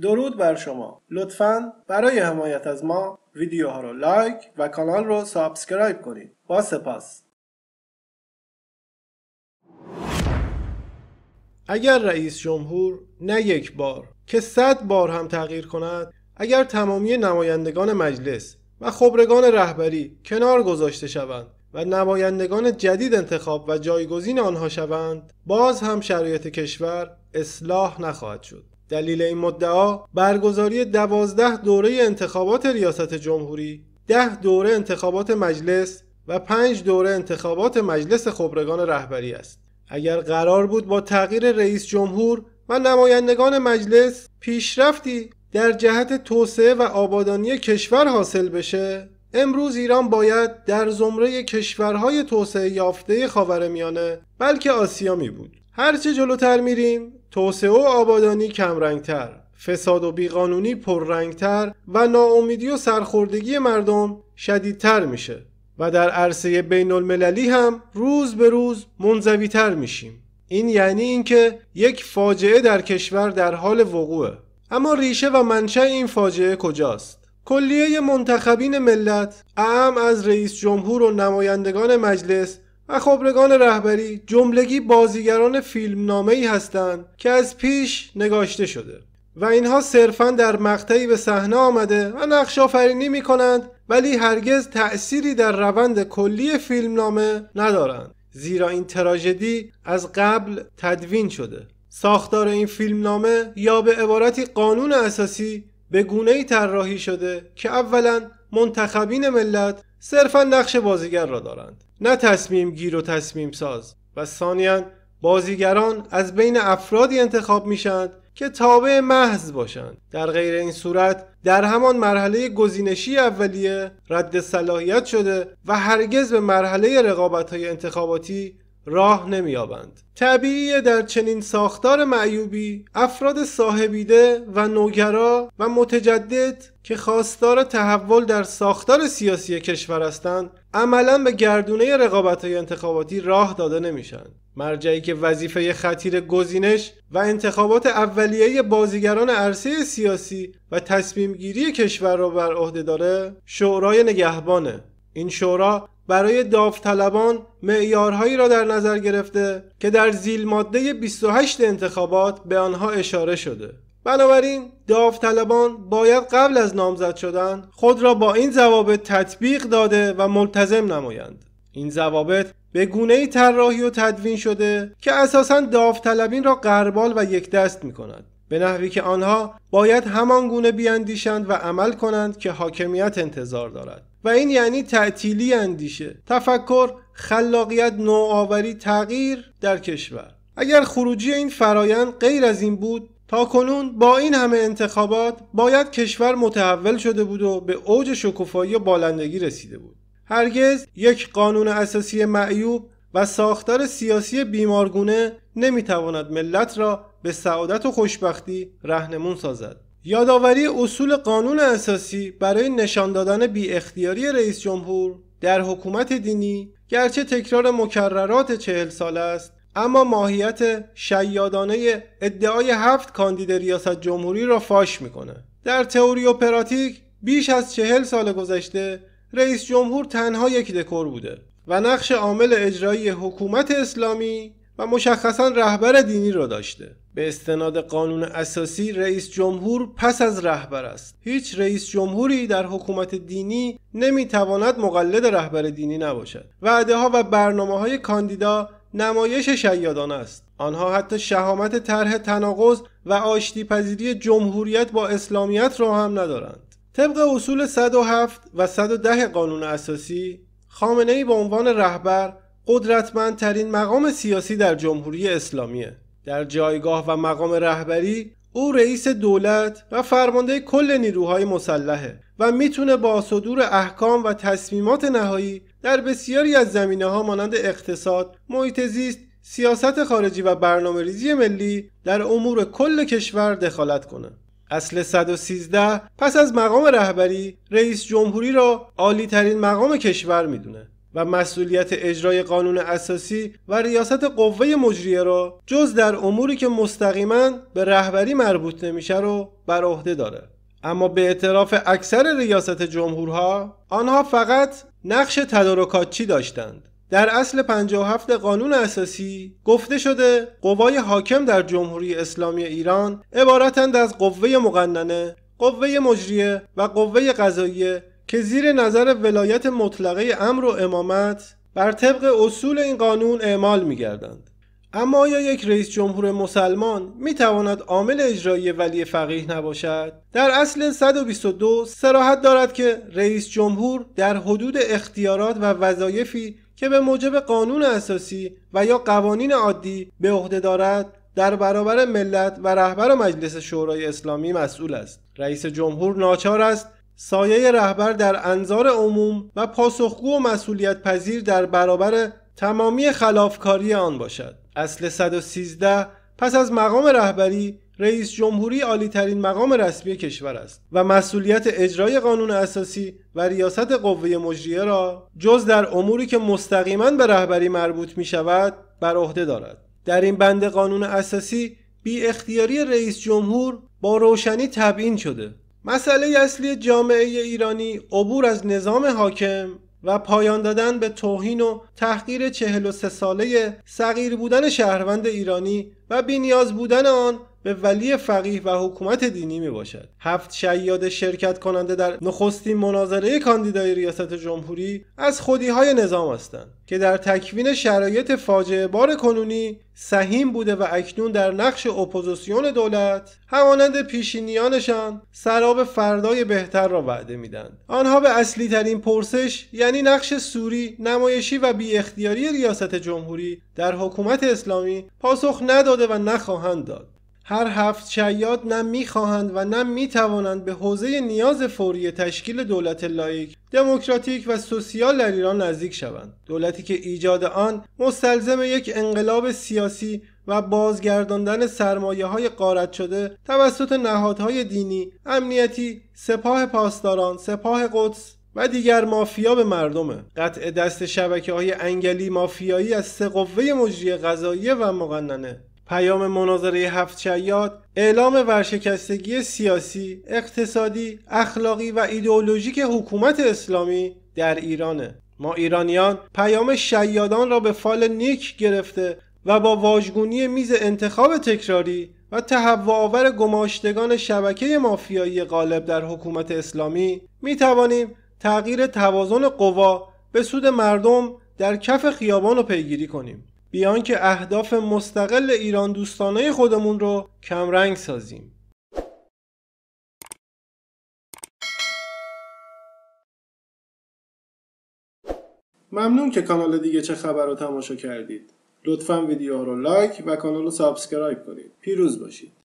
درود بر شما لطفا برای حمایت از ما ویدیوها رو لایک و کانال رو سابسکرایب کنید با سپاس اگر رئیس جمهور نه یک بار که صد بار هم تغییر کند اگر تمامی نمایندگان مجلس و خبرگان رهبری کنار گذاشته شوند و نمایندگان جدید انتخاب و جایگزین آنها شوند باز هم شرایط کشور اصلاح نخواهد شد دلیل این مدعا برگزاری دوازده دوره انتخابات ریاست جمهوری، ده دوره انتخابات مجلس و پنج دوره انتخابات مجلس خبرگان رهبری است. اگر قرار بود با تغییر رئیس جمهور و نمایندگان مجلس پیشرفتی در جهت توسعه و آبادانی کشور حاصل بشه امروز ایران باید در زمره کشورهای توسعه یافته خاورمیانه بلکه آسیا می بود هرچه جلوتر میریم توسعه و آبادانی کمرنگتر فساد و بیقانونی پررنگتر و ناامیدی و سرخوردگی مردم شدیدتر میشه و در عرصه بین المللی هم روز به روز منزویتر میشیم این یعنی اینکه یک فاجعه در کشور در حال وقوعه اما ریشه و منشأ این فاجعه کجاست کلیه منتخبین ملت اعم از رئیس جمهور و نمایندگان مجلس و خبرگان رهبری جملگی بازیگران فیلمنامه ای هستند که از پیش نگاشته شده و اینها صرفا در مقطعی به صحنه آمده و نقش آفرینی می کنند ولی هرگز تأثیری در روند کلی فیلمنامه ندارند زیرا این تراژدی از قبل تدوین شده ساختار این فیلمنامه یا به عبارتی قانون اساسی به گونه طراحی شده که اولا منتخبین ملت صرفا نقش بازیگر را دارند نه تصمیم گیر و تصمیم ساز و ثانیا بازیگران از بین افرادی انتخاب میشند که تابع محض باشند در غیر این صورت در همان مرحله گزینشی اولیه رد صلاحیت شده و هرگز به مرحله رقابت های انتخاباتی راه نمیابند طبیعی در چنین ساختار معیوبی افراد صاحبیده و نوگرا و متجدد که خواستار تحول در ساختار سیاسی کشور هستند عملا به گردونه رقابت های انتخاباتی راه داده نمیشن مرجعی که وظیفه خطیر گزینش و انتخابات اولیه بازیگران عرصه سیاسی و تصمیم گیری کشور را بر عهده داره شورای نگهبانه این شورا برای داوطلبان معیارهایی را در نظر گرفته که در زیل ماده 28 انتخابات به آنها اشاره شده بنابراین داوطلبان باید قبل از نامزد شدن خود را با این ضوابط تطبیق داده و ملتزم نمایند این ضوابط به گونه طراحی و تدوین شده که اساسا داوطلبین را قربال و یک دست می کند به نحوی که آنها باید همان گونه بیاندیشند و عمل کنند که حاکمیت انتظار دارد و این یعنی تعطیلی اندیشه تفکر خلاقیت نوآوری تغییر در کشور اگر خروجی این فرایند غیر از این بود تا کنون با این همه انتخابات باید کشور متحول شده بود و به اوج شکوفایی و بالندگی رسیده بود هرگز یک قانون اساسی معیوب و ساختار سیاسی بیمارگونه نمیتواند ملت را به سعادت و خوشبختی رهنمون سازد یادآوری اصول قانون اساسی برای نشان دادن بی اختیاری رئیس جمهور در حکومت دینی گرچه تکرار مکررات چهل سال است اما ماهیت شیادانه ادعای هفت کاندید ریاست جمهوری را فاش میکنه در تئوری پراتیک بیش از چهل سال گذشته رئیس جمهور تنها یک دکور بوده و نقش عامل اجرایی حکومت اسلامی و مشخصا رهبر دینی را داشته به استناد قانون اساسی رئیس جمهور پس از رهبر است هیچ رئیس جمهوری در حکومت دینی نمیتواند مقلد رهبر دینی نباشد وعده ها و برنامه های کاندیدا نمایش شیادان است آنها حتی شهامت طرح تناقض و آشتی پذیری جمهوریت با اسلامیت را هم ندارند طبق اصول 107 و 110 قانون اساسی خامنه ای به عنوان رهبر قدرتمندترین مقام سیاسی در جمهوری اسلامیه در جایگاه و مقام رهبری او رئیس دولت و فرمانده کل نیروهای مسلحه و میتونه با صدور احکام و تصمیمات نهایی در بسیاری از زمینه ها مانند اقتصاد، محیط زیست، سیاست خارجی و برنامه ریزی ملی در امور کل کشور دخالت کنه. اصل 113 پس از مقام رهبری رئیس جمهوری را عالی ترین مقام کشور میدونه و مسئولیت اجرای قانون اساسی و ریاست قوه مجریه را جز در اموری که مستقیما به رهبری مربوط نمیشه رو بر عهده داره اما به اعتراف اکثر ریاست جمهورها آنها فقط نقش تدارکاتچی داشتند در اصل 57 قانون اساسی گفته شده قوای حاکم در جمهوری اسلامی ایران عبارتند از قوه مقننه، قوه مجریه و قوه قضاییه که زیر نظر ولایت مطلقه امر و امامت بر طبق اصول این قانون اعمال می گردند. اما آیا یک رئیس جمهور مسلمان می تواند عامل اجرایی ولی فقیه نباشد؟ در اصل 122 سراحت دارد که رئیس جمهور در حدود اختیارات و وظایفی که به موجب قانون اساسی و یا قوانین عادی به عهده دارد در برابر ملت و رهبر مجلس شورای اسلامی مسئول است. رئیس جمهور ناچار است سایه رهبر در انظار عموم و پاسخگو و مسئولیت پذیر در برابر تمامی خلافکاری آن باشد اصل 113 پس از مقام رهبری رئیس جمهوری عالی ترین مقام رسمی کشور است و مسئولیت اجرای قانون اساسی و ریاست قوه مجریه را جز در اموری که مستقیما به رهبری مربوط می شود بر عهده دارد در این بند قانون اساسی بی اختیاری رئیس جمهور با روشنی تبیین شده مسئله اصلی جامعه ایرانی عبور از نظام حاکم و پایان دادن به توهین و تحقیر 43 ساله صغیر بودن شهروند ایرانی و بینیاز بودن آن به ولی فقیه و حکومت دینی می باشد هفت شیاد شرکت کننده در نخستین مناظره کاندیدای ریاست جمهوری از خودی های نظام هستند که در تکوین شرایط فاجعه بار کنونی سهیم بوده و اکنون در نقش اپوزیسیون دولت همانند پیشینیانشان سراب فردای بهتر را وعده میدند آنها به اصلی ترین پرسش یعنی نقش سوری نمایشی و بی اختیاری ریاست جمهوری در حکومت اسلامی پاسخ نداده و نخواهند داد هر هفت شیاد نه میخواهند و نه میتوانند به حوزه نیاز فوری تشکیل دولت لایک دموکراتیک و سوسیال در ایران نزدیک شوند دولتی که ایجاد آن مستلزم یک انقلاب سیاسی و بازگرداندن سرمایه های قارت شده توسط نهادهای دینی، امنیتی، سپاه پاسداران، سپاه قدس و دیگر مافیا به مردمه قطع دست شبکه های انگلی مافیایی از سه قوه مجری قضایی و مقننه پیام مناظره هفت شیاد اعلام ورشکستگی سیاسی، اقتصادی، اخلاقی و ایدئولوژیک حکومت اسلامی در ایرانه. ما ایرانیان پیام شیادان را به فال نیک گرفته و با واژگونی میز انتخاب تکراری و آور گماشتگان شبکه مافیایی غالب در حکومت اسلامی می توانیم تغییر توازن قوا به سود مردم در کف خیابان رو پیگیری کنیم بیان که اهداف مستقل ایران دوستانه خودمون رو کمرنگ سازیم. ممنون که کانال دیگه چه خبر رو تماشا کردید. لطفا ویدیو رو لایک و کانال رو سابسکرایب کنید. پیروز باشید.